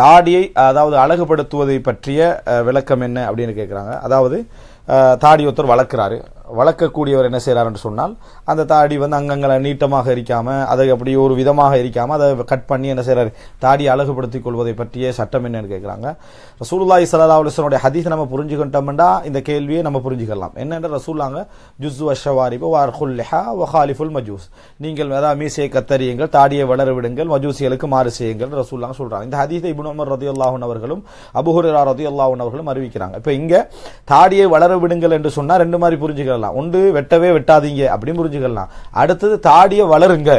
தாடியை அதாவது அழகுபடுத்துவதை பற்றிய விளக்கம் என்ன அப்படின்னு கேட்குறாங்க அதாவது தாடி ஒருத்தர் வளர்க்குறாரு வளர்க்கக்கூடியவர் என்ன செய்கிறாருன்னு சொன்னால் அந்த தாடி வந்து அங்கங்களை நீட்டமாக இருக்காமல் அதை அப்படி ஒரு விதமாக இருக்காமல் அதை கட் பண்ணி என்ன செய்கிறார் தாடி அழகுபடுத்திக் கொள்வதை பற்றிய சட்டம் என்னன்னு கேட்குறாங்க ரசூல்லாய் சல்லா அலுவலனுடைய ஹதீஸ் நம்ம புரிஞ்சுக்கிட்டோம்னா இந்த கேள்வியை நம்ம புரிஞ்சுக்கலாம் என்னென்ன ரசூலாங்க ஜுஸ் அஷவாரிபு வார்ஹுல்லா வஹாலிஃபுல் மஜூஸ் நீங்கள் வேதா மீசையை கத்தறியுங்கள் தாடியை வளர விடுங்கள் மஜூசிகளுக்கு மாறு செய்யுங்கள் ரசூல்லாங்க சொல்கிறாங்க இந்த ஹதீஸை இபுன் அமர் ரதி அல்லாஹன் அவர்களும் அபுஹுரா ரதி அல்லாஹன் அவர்களும் அறிவிக்கிறாங்க இப்போ இங்கே தாடியை வளர விடுங்கள் என்று சொன்னால் ரெண்டு மாதிரி புரிஞ்சுக்கலாம் புரிஞ்சுக்கலாம் ஒன்று வெட்டவே வெட்டாதீங்க அப்படின்னு புரிஞ்சுக்கலாம் அடுத்தது தாடியை வளருங்க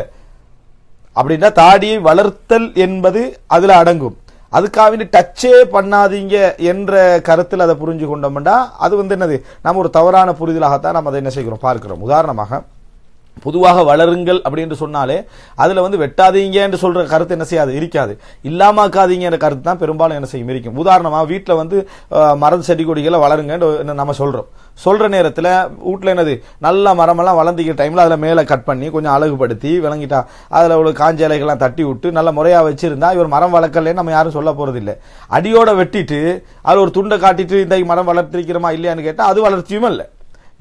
அப்படின்னா தாடியை வளர்த்தல் என்பது அதில் அடங்கும் அதுக்காக வேண்டி டச்சே பண்ணாதீங்க என்ற கருத்தில் அதை புரிஞ்சு கொண்டோம்னா அது வந்து என்னது நம்ம ஒரு தவறான புரிதலாகத்தான் நம்ம அதை என்ன செய்கிறோம் பார்க்கிறோம் உதாரணமாக பொதுவாக வளருங்கள் அப்படின்னு சொன்னாலே அதில் வந்து வெட்டாதீங்க என்று சொல்கிற கருத்து என்ன செய்யாது இருக்காது இல்லாமக்காதீங்கிற கருத்து தான் பெரும்பாலும் என்ன செய்யும் இருக்கும் உதாரணமாக வீட்டில் வந்து மரம் செடி கொடிகளை வளருங்க நம்ம சொல்கிறோம் சொல்கிற நேரத்தில் வீட்டில் என்னது நல்ல மரமெல்லாம் வளர்ந்துக்கிற டைமில் அதில் மேலே கட் பண்ணி கொஞ்சம் அழகுபடுத்தி விளங்கிட்டா அதில் உள்ள காஞ்ச இலைகள்லாம் தட்டி விட்டு நல்ல முறையாக வச்சுருந்தா இவர் மரம் வளர்க்கலன்னு நம்ம யாரும் சொல்ல போகிறதில்ல அடியோடு வெட்டிட்டு அதில் ஒரு துண்டை காட்டிட்டு இந்த மரம் வளர்த்திருக்கிறோமா இல்லையான்னு கேட்டால் அது வளர்ச்சியும் இல்லை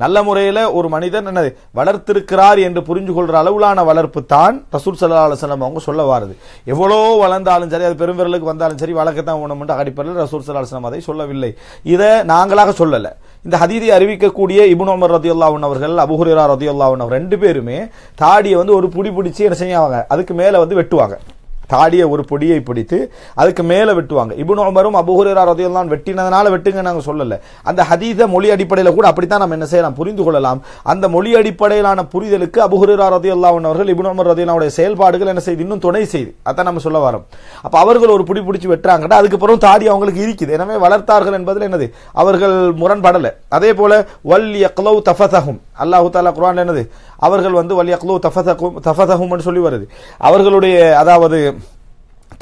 நல்ல முறையில் ஒரு மனிதன் என்னது வளர்த்திருக்கிறார் என்று புரிஞ்சு கொள்கிற அளவிலான வளர்ப்பு தான் ரசூல் சல்லா அலுவலம் அவங்க சொல்ல வாரது எவ்வளோ வளர்ந்தாலும் சரி அது பெருவிரலுக்கு வந்தாலும் சரி வளர்க்கத்தான் உணவுன்ற அடிப்படையில் ரசூல் சல்லா அலுவலம் அதை சொல்லவில்லை இதை நாங்களாக சொல்லலை இந்த ஹதீதை அறிவிக்கக்கூடிய இபுன் உமர் ரதியுல்லாவன் அவர்கள் அபுஹுரா ரதியுல்லாவன் அவர் ரெண்டு பேருமே தாடியை வந்து ஒரு புடி பிடிச்சி என்ன செய்வாங்க அதுக்கு மேலே வந்து வெட்டுவாங்க தாடியை ஒரு பொடியை பிடித்து அதுக்கு மேலே வெட்டுவாங்க இபுன் உமரும் அபுஹுரா ரதையெல்லாம் வெட்டினதுனால வெட்டுங்க நாங்கள் சொல்லலை அந்த ஹதீத மொழி அடிப்படையில் கூட அப்படித்தான் நம்ம என்ன செய்யலாம் புரிந்து கொள்ளலாம் அந்த மொழி அடிப்படையிலான புரிதலுக்கு அபுஹுரா ரதையெல்லாம் அவர்கள் இபுன் உமர் ரதையெல்லாம் செயல்பாடுகள் என்ன செய்து இன்னும் துணை செய்து அதான் நம்ம சொல்ல வரோம் அப்போ அவர்கள் ஒரு பிடி பிடிச்சி வெட்டுறாங்கன்னா அதுக்கப்புறம் தாடி அவங்களுக்கு இருக்குது எனவே வளர்த்தார்கள் என்பதில் என்னது அவர்கள் முரண்படலை அதே போல வல் யக்லவ் தஃபசஹும் அல்லாஹு தாலா குரான் என்னது அவர்கள் வந்து வல் யக்லவ் தஃபசஹும் தஃபசஹும்னு சொல்லி வருது அவர்களுடைய அதாவது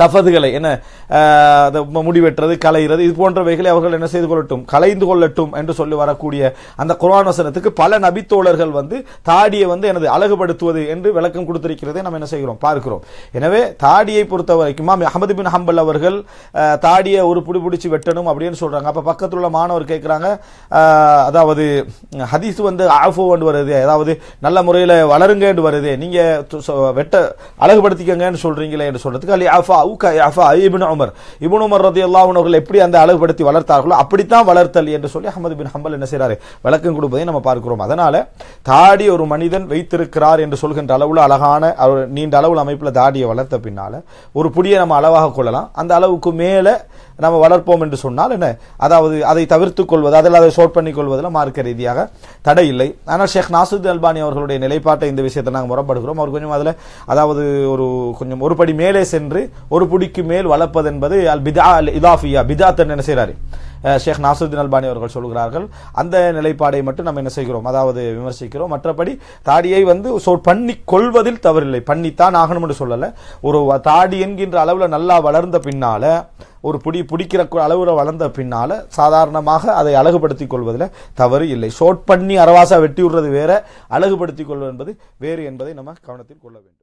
தஃபதுகளை என்ன முடிவெட்டுறது கலைகிறது இது போன்றவைகளை அவர்கள் என்ன செய்து கொள்ளட்டும் கலைந்து கொள்ளட்டும் என்று சொல்லி வரக்கூடிய அந்த குரான் வசனத்துக்கு பல நபித்தோழர்கள் வந்து தாடியை வந்து எனது அழகுபடுத்துவது என்று விளக்கம் கொடுத்திருக்கிறதை நம்ம என்ன செய்கிறோம் பார்க்கிறோம் எனவே தாடியை பொறுத்த வரைக்கும் அஹமது பின் ஹம்பல் அவர்கள் தாடியை ஒரு புடி பிடிச்சி வெட்டணும் அப்படின்னு சொல்றாங்க அப்ப பக்கத்தில் உள்ள மாணவர் கேட்கிறாங்க அதாவது ஹதீஸ் வந்து ஆஃபோ வருது அதாவது நல்ல முறையில் வளருங்க வருது நீங்க வெட்ட அழகுபடுத்திக்கங்கன்னு சொல்றீங்களே என்று சொல்றதுக்கு அல்லி ஆஃபா இபின் உமர் இபின் உமர் ரதி அல்லாஹன் எப்படி அந்த அழகுபடுத்தி வளர்த்தார்களோ அப்படித்தான் வளர்த்தல் என்று சொல்லி அஹமது பின் ஹம்பல் என்ன செய்கிறாரு விளக்கம் கொடுப்பதை நம்ம பார்க்கிறோம் அதனால தாடி ஒரு மனிதன் வைத்திருக்கிறார் என்று சொல்கின்ற அளவில் அழகான நீண்ட அளவில் அமைப்பில் தாடியை வளர்த்த பின்னால் ஒரு புடியை நம்ம அளவாக கொள்ளலாம் அந்த அளவுக்கு மேலே நம்ம வளர்ப்போம் என்று சொன்னால் என்ன அதாவது அதை தவிர்த்து கொள்வது அதில் அதை ஷோட் பண்ணி கொள்வதில் மார்க்க ரீதியாக தடை இல்லை ஆனால் ஷேக் நாசுத் அல்பானி அவர்களுடைய நிலைப்பாட்டை இந்த விஷயத்தை நாங்கள் முறப்படுகிறோம் அவர் கொஞ்சம் அதில் அதாவது ஒரு கொஞ்சம் ஒரு படி மேலே சென்று ஒரு புடிக்கு மேல் வளர்ப்பது என்பது அல் பிதா அல் இதாஃபியா என்ன செய்கிறாரு ஷேக் நாசருddin அல்பானி அவர்கள் சொல்கிறார்கள் அந்த நிலைப்பாடை மட்டும் நம்ம என்ன செய்கிறோம் அதாவது விமர்சிக்கிறோம் மற்றபடி தாடியை வந்து பண்ணி கொள்வதில் தவறில்லை பண்ணித்தான் ஆகணும் என்று சொல்லலை ஒரு தாடி என்கின்ற அளவில் நல்லா வளர்ந்த பின்னால ஒரு புடி பிடிக்கிற அளவில் வளர்ந்த பின்னால் சாதாரணமாக அதை அழகுபடுத்திக் கொள்வதில் தவறு இல்லை ஷோட் பண்ணி அரவாசா வெட்டி விடுறது வேற அழகுபடுத்திக் கொள்வது என்பது வேறு என்பதை நம்ம கவனத்தில் கொள்ள வேண்டும்